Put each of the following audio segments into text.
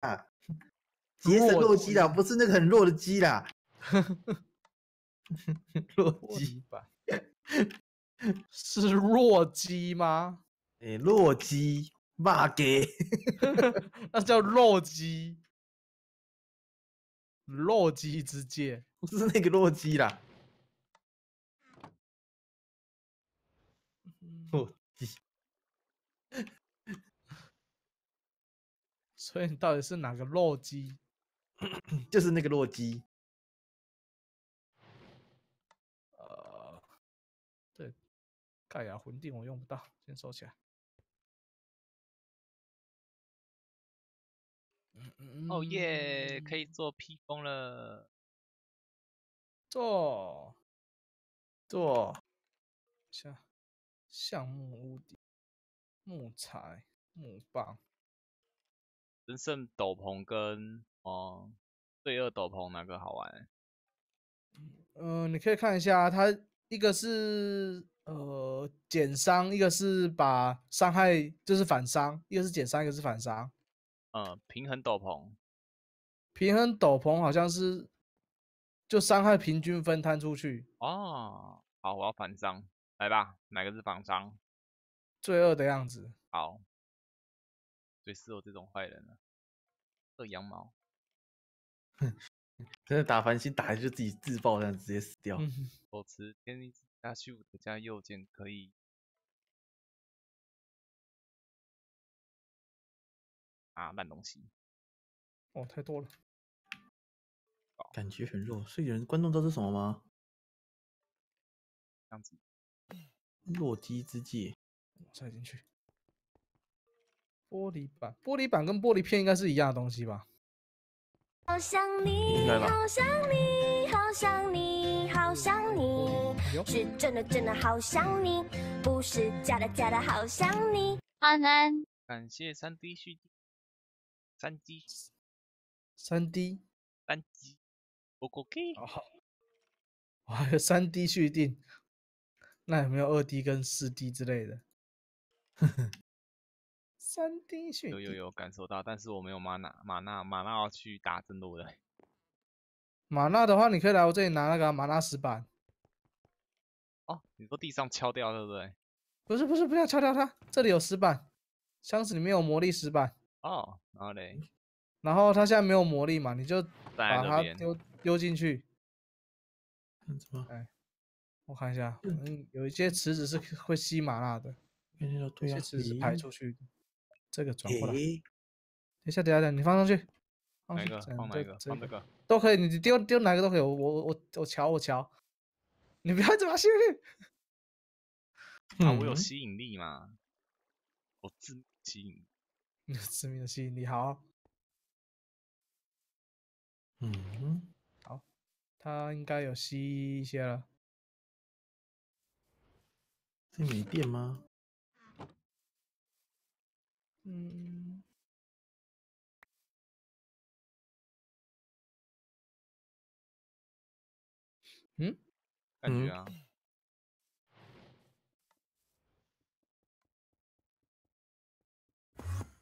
啊，杰森·洛基啦，不是那个很弱的鸡啦。洛基吧，是洛基吗？哎，洛基，妈给，那叫洛基。洛基之戒，不是那个洛基啦。所以你到底是哪个洛基？就是那个洛基。呃，对，盖亚魂定我用不到，先收起来。嗯嗯。哦耶，可以做披风了。做，做。像，橡木屋顶，木材，木棒。神圣斗篷跟哦罪恶斗篷哪个好玩？嗯，你可以看一下，它一个是呃减伤，一个是把伤害就是反伤，一个是减伤，一个是反伤。嗯，平衡斗篷，平衡斗篷好像是就伤害平均分摊出去哦。好，我要反伤，来吧，哪个是反伤？罪恶的样子。好。最适合这种坏人了，二羊毛，真的打繁星打的就自己自爆，这样直接死掉。保持天力加虚无的加右键可以啊烂东西，哦太多了，感觉很弱。有人观众知道是什么吗？这样子，弱鸡之技，塞进去。玻璃板，玻璃板跟玻璃片应该是一样的东西吧？好想你，好想你，好想你，好想你，是真的真的好想你，不是假的假的好想你。安安，感谢三 D 续订，三 D，三 D，三 d o k o 还有三 D 续订，那有没有二 D 跟四 D 之类的？呵呵。三 D 血有有有感受到，但是我没有马纳马纳马纳去打真路的。马 纳的话，你可以来我这里拿那个马纳石板。哦，你说地上敲掉对不对？不是不是不要敲掉它，这里有石板，箱子里面有魔力石板。哦，然后嘞，然后它现在没有魔力嘛，你就把它丢丢进去。怎么？我看一下，嗯，有一些池子是会吸马纳的，有些池子排出去。这个转过来，等一下等下等，你放上去，放哪个？放哪个？放这个都可以，你丢丢哪个都可以。我我我我瞧我瞧，你不要这么幸运，啊！我有吸引力嘛？我自吸引，有致命的吸引力。好，嗯，好，他应该有吸一些了。这没电吗？嗯嗯，嗯，感觉啊，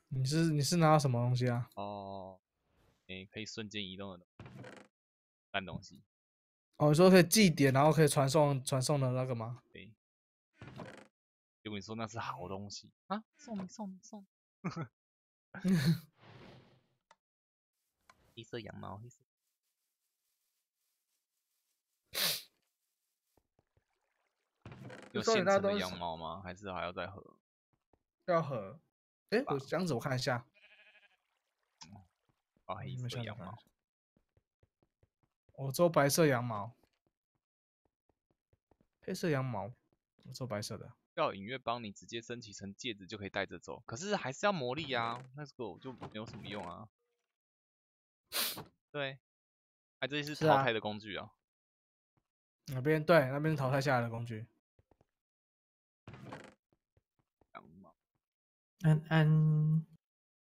你是你是拿到什么东西啊？哦，你可以瞬间移动的东，烂东西。哦，你说可以祭点，然后可以传送传送的那个吗？对，如果你说那是好东西啊，送送送。黑色羊毛，黑色。有现成的羊毛吗？还是还要再合？要合。哎，箱子，我看一下。啊，有没有羊毛？我做白色羊毛，配色羊毛，我做白色的。要影月帮你直接升级成戒指就可以带着走，可是还是要魔力啊，那个就没有什么用啊。对，哎，这是淘汰的工具啊。哪边？对，那边淘汰下来的工具。安安，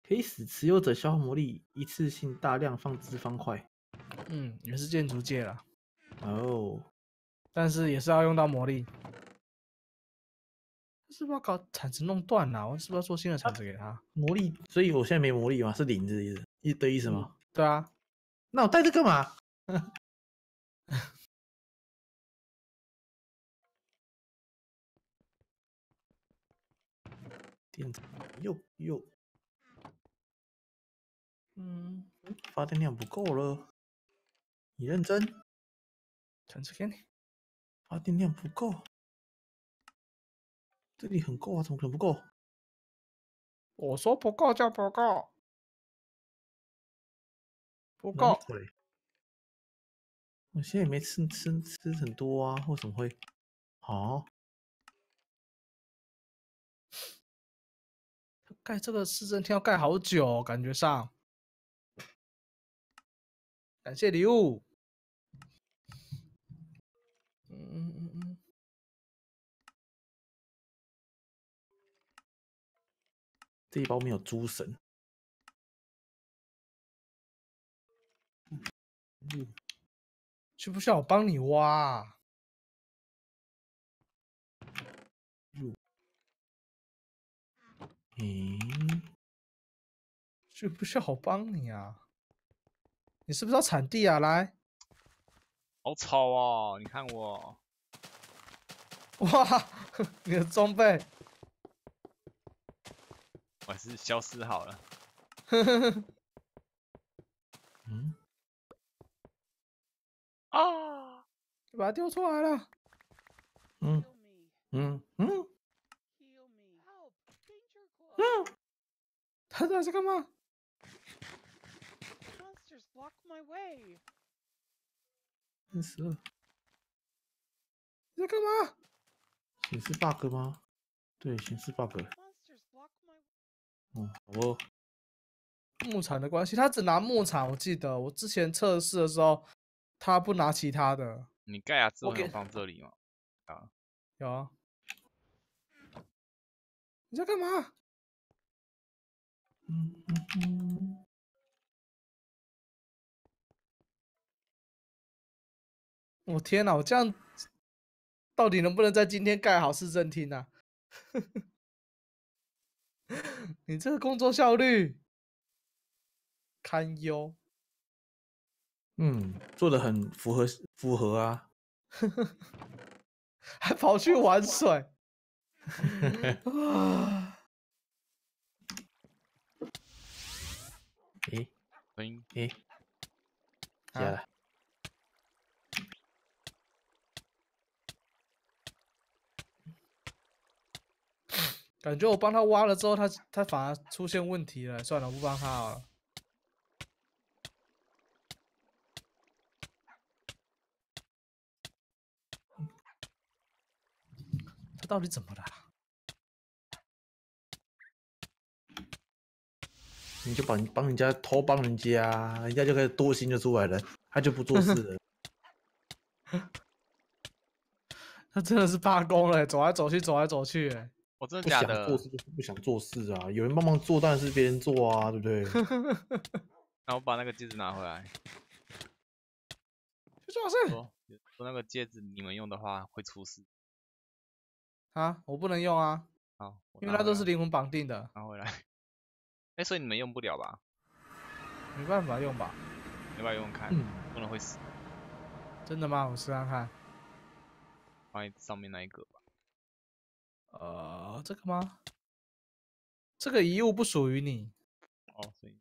可以使持有者消耗魔力，一次性大量放置方块。嗯，也是建筑界了。哦。但是也是要用到魔力。是不是要搞铲子弄断了？我是不是要做新的铲子给他？魔力，所以我现在没魔力吗？是零的意思，一的意思吗？对啊，那我带这干嘛？电子又又，嗯，发电量不够了。你认真，铲子给你，发电量不够。这里很够啊，怎么可能不够？我说不够就不够，不够。我现在也没吃吃吃很多啊，或怎么会？哦，盖这个市政厅要盖好久，感觉上。感谢礼物。这一包没有诸神，需不需要我帮你挖？嗯，需不需要我帮你啊？你是不是要铲地啊？来，好吵哦！你看我，哇，你的装备。我还是消失好了，呵呵呵。嗯。啊！你把它丢出来了。嗯嗯嗯。嗯。他这是干嘛？真你在干嘛？显示 bug 吗？对，显示 bug。我牧场的关系，他只拿牧场。我记得我之前测试的时候，他不拿其他的。你盖啊，资有放这里吗？啊，有啊。你在干嘛？嗯嗯嗯。我天哪！我这样到底能不能在今天盖好市政厅啊？你这个工作效率堪忧。嗯，做的很符合，符合啊，还跑去玩水。哎，哎，接来。感觉我帮他挖了之后，他他反而出现问题了。算了，不帮他了。他到底怎么了？你就帮帮人家，偷帮人家，人家就开始多心就出来了。他就不做事了。他真的是罢工了，走来走去，走来走去。我真的不想做事，不想做事啊！有人帮忙做，但是别人做啊，对不对？那我把那个戒指拿回来。去做事。说那个戒指你们用的话会出事。啊，我不能用啊。好，因为那都是灵魂绑定的。拿回来。哎，所以你们用不了吧？没办法用吧？没办法用，看，不能会死。真的吗？我试看看。换上面那一个。呃，这个吗？这个遗物不属于你。哦，所以。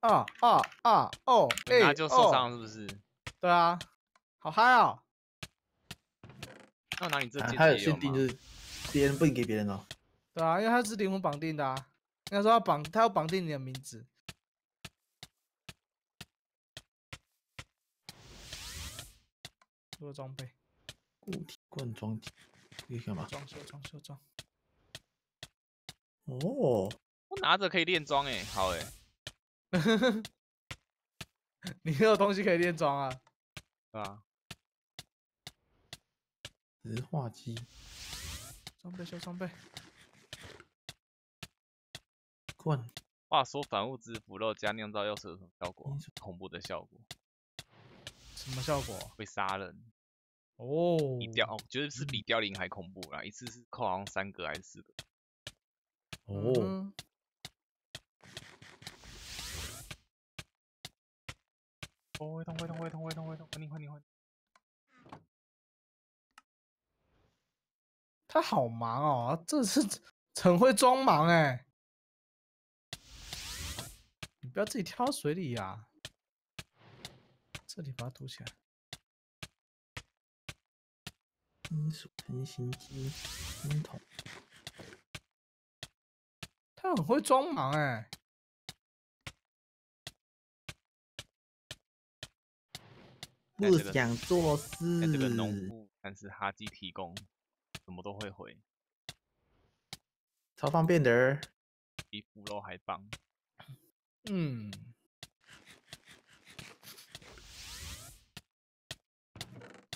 啊啊啊！哦，哎，他就受伤是不是？对啊，好嗨哦！啊！要拿你这剑。还有，先盯着别人不能给别人哦。对啊，因为他是灵魂绑定的啊。应该说要绑，他要绑定你的名字。多装备。固体罐装体。你干嘛？装修装修装。哦，我拿着可以练装哎，好哎。你有东西可以练装啊？啊。石化机。装备修装备。滚。话说反物质腐肉加酿造药水有什么效果？恐怖的效果。什么效果？会杀人。哦，你掉，我觉得是比凋零还恐怖啦，一次是扣好像三个还是四个。哦。哦，会痛会痛会痛会痛会痛，赶紧换，赶紧换。他好忙哦，这是很会装忙哎。你不要自己跳水里呀。这里把它堵起来。金属成型机，喷筒。他很会装忙哎，不想做事。这个农务，但是哈基提供，什么都会回，超方便的，比腐肉还棒。嗯。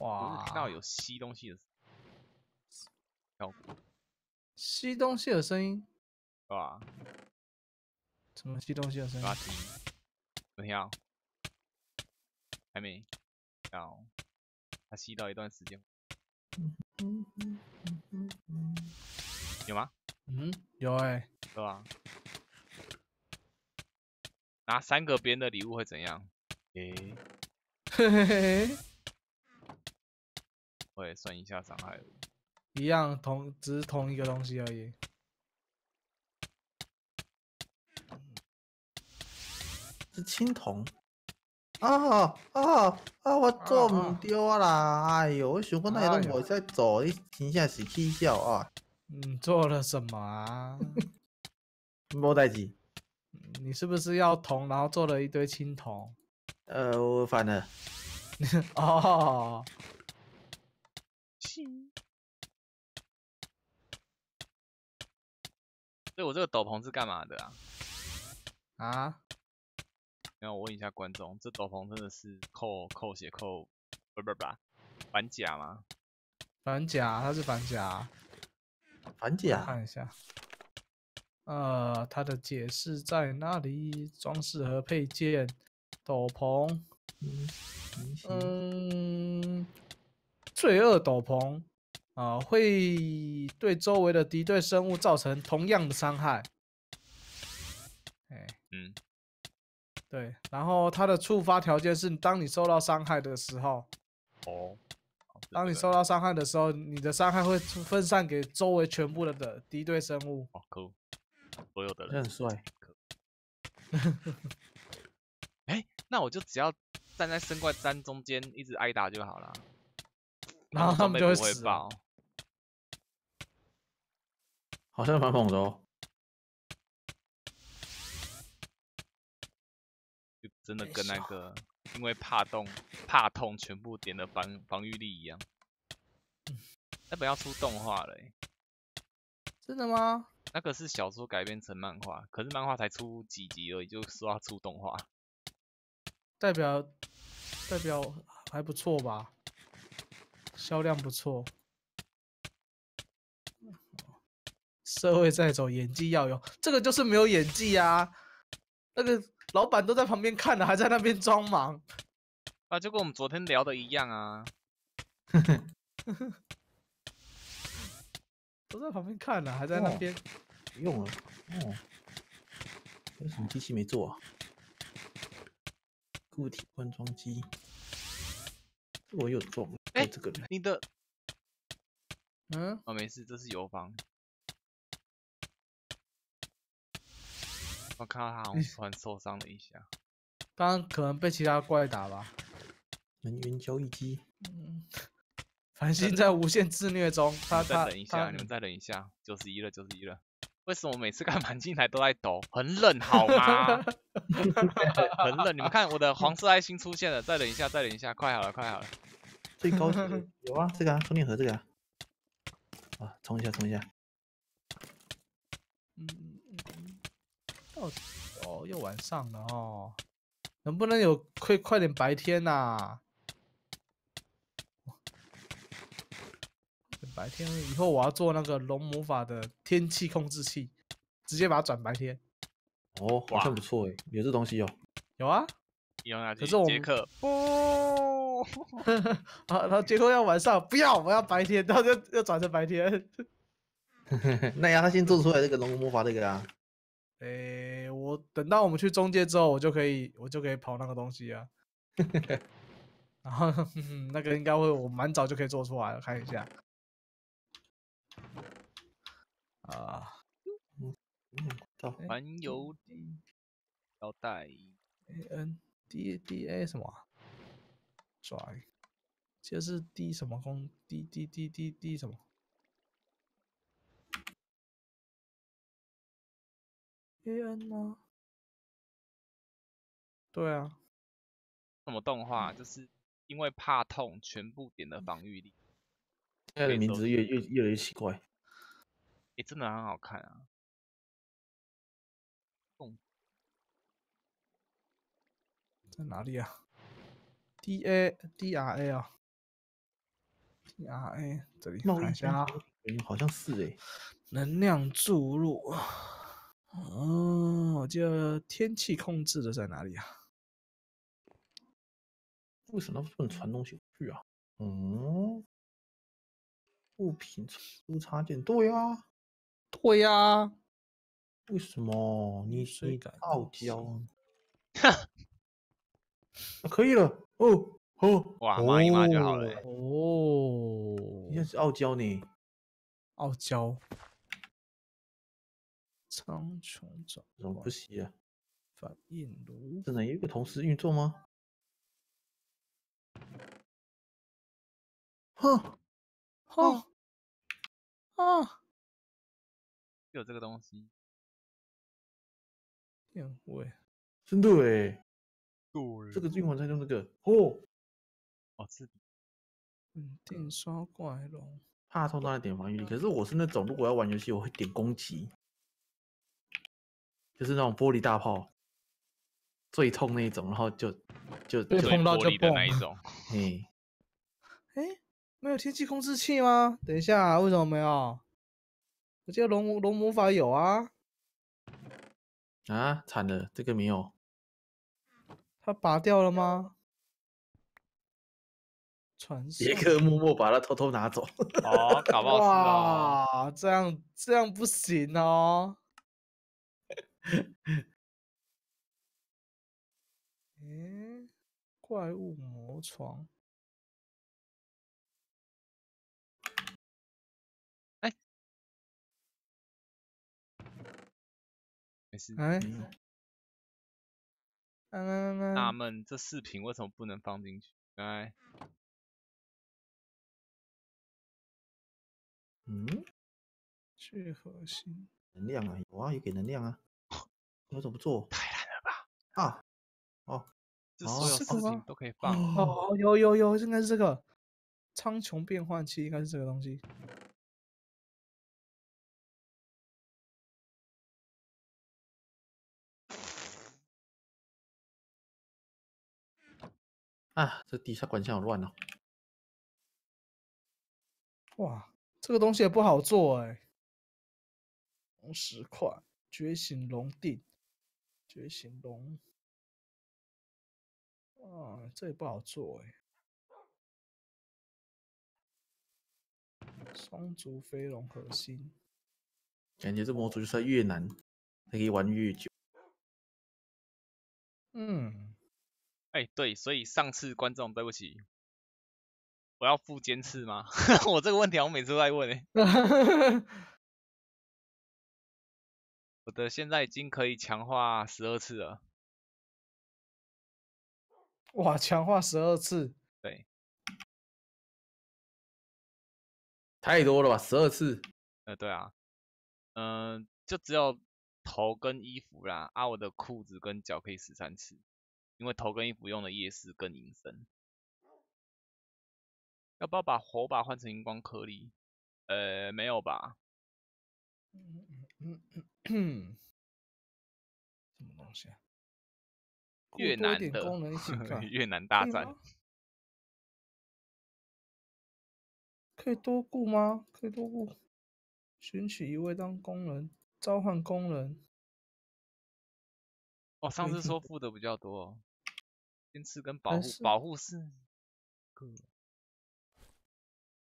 哇！听到有吸东西的，有吸东西的声音，是吧？什么吸东西的声音？怎么样？还没，到，他吸到一段时间，有吗？嗯，有哎，是吧？拿三个别人的礼物会怎样？诶、嘿嘿嘿嘿。会算一下伤害一样同只是同一个东西而已。是青铜啊啊啊！我做唔丢啊啦！哎呦，我想讲那一种，我再做，你停下是气笑啊！你做了什么啊？无代志。你是不是要铜，然后做了一堆青铜？呃，我反了。哦。所以，我这个斗篷是干嘛的啊？啊？那我问一下观众，这斗篷真的是扣扣血扣？不是吧？反甲吗？反甲，它是反甲。反甲，看一下。呃，它的解释在哪里？装饰和配件，斗篷。嗯。罪恶斗篷啊，会对周围的敌对生物造成同样的伤害。哎，嗯，对。然后它的触发条件是，当你受到伤害的时候，哦，当你受到伤害的时候，你的伤害会分散给周围全部的敌对生物。哦，酷，所有的人，很帅。哎，那我就只要站在生怪山中间，一直挨打就好了。然后他们就会死，好像蛮猛的哦，就真的跟那个因为怕动怕痛，全部点了防防御力一样。那本要出动画了，真的吗？那个是小说改编成漫画，可是漫画才出几集而已，就说要出动画，代表代表还不错吧。销量不错，社会在走，演技要有，这个就是没有演技啊！那个老板都在旁边看了，还在那边装忙，啊，就跟我们昨天聊的一样啊！都在旁边看了，还在那边，不用了，哦。为什么机器没做？固体灌装机。我有中哎，这个你的，嗯，哦，没事，这是油房。我看到他好像然受伤了一下，刚刚可能被其他怪打吧。云球一击，嗯，繁星在无限自虐中，他他下，你们再等一下，九十一了，九十一了。为什么每次看满进来都在抖？很冷好吗？很冷，你们看我的黄色爱心出现了，再等一下，再等一下，快好了，快好了。最高有啊，这个充电盒这个啊，啊，充一下，充一下。嗯，到哦，又晚上了哦，能不能有，快快点白天呐？白天以后，我要做那个龙魔法的天气控制器，直接把它转白天。哦，好像不错哎，有这东西哦。有啊，有啊。可是我杰克不，好，然后杰克要晚上，不要，我要白天，然后就又转成白天。那要他先做出来这个龙魔法这个啊。哎，我等到我们去中介之后，我就可以，我就可以跑那个东西啊。然后 那个应该会，我蛮早就可以做出来了，看一下。啊，嗯，环游的腰带，A N D D A 什么？拽，这是 D 什么攻？滴滴滴滴滴什么？A N 吗？对啊，什么动画？就是因为怕痛，全部点了防御力。现在的名字越越越来越奇怪。哎，真的很好看啊！在哪里啊？D A D R A 啊 D R A，这里看一下，啊，嗯，好像是哎，能量注入。哦，我记得天气控制的在哪里啊？为什么不能传东西去啊？嗯。物品出插件，对啊，对啊，为什么你是个傲娇？哈，可以了哦哦，哇，骂一骂就好了哦。你是傲娇呢，傲娇，苍穹斩怎么不行啊？反应炉只能一个同时运作吗？哼，哼。哦，有这个东西，定位深度位，这个灵魂在用这个哦，哦是，嗯，定刷怪龙，怕痛到一点防御力。可是我是那种，如果要玩游戏，我会点攻击，就是那种玻璃大炮，最痛那一种，然后就就被碰到就爆。哎。没有天气控制器吗？等一下，为什么没有？我记得龙龙魔法有啊！啊，惨了，这个没有。他拔掉了吗？传杰克默默把他偷偷拿走。搞哇，这样这样不行哦。哎，怪物魔床。没事，嗯，嗯嗯嗯，纳闷这视频为什么不能放进去？哎，嗯，聚核心能量啊，有啊，有给能量啊，为什么不做？太难了吧？啊？哦，这所有事情都可以放。哦，有有有，应该是这个苍穹变换器，应该是这个东西。啊，这地下管线好乱哦！哇，这个东西也不好做哎。龙石块，觉醒龙定，觉醒龙。啊，这也不好做哎。双足飞龙核心，感觉这魔族就算越难，还可以玩越久。嗯。哎，对，所以上次观众，对不起，我要付尖刺吗？我这个问题，我每次都在问。哎，我的现在已经可以强化十二次了。哇，强化十二次！对，太多了吧，十二次。呃，对啊，嗯，就只有头跟衣服啦。啊，我的裤子跟脚可以十三次。因为头跟衣服用的夜视更隐身，要不要把火把换成荧光颗粒？呃，没有吧？什么东西啊？越南的 越南大战？可以多雇吗？可以多雇？选取一位当工人，召唤工人。哦，上次说付的比较多。坚持跟保护保护是，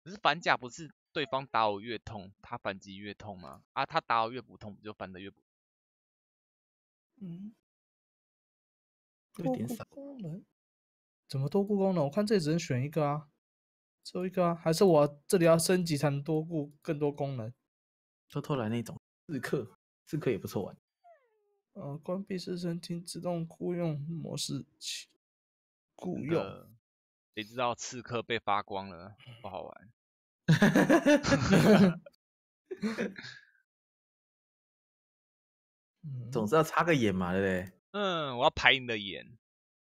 是反甲不是对方打我越痛，他反击越痛吗？啊，他打我越不痛，不就反的越不。嗯，多点啥怎么多功能？我看这里只能选一个啊，只有一个啊，还是我这里要升级才能多雇更多功能？偷偷来那种刺客，刺客也不错玩。呃，关闭试身听自动雇佣模式。雇佣。谁知道刺客被发光了，不好玩。总之要插个眼嘛，对不对？嗯，我要排你的眼。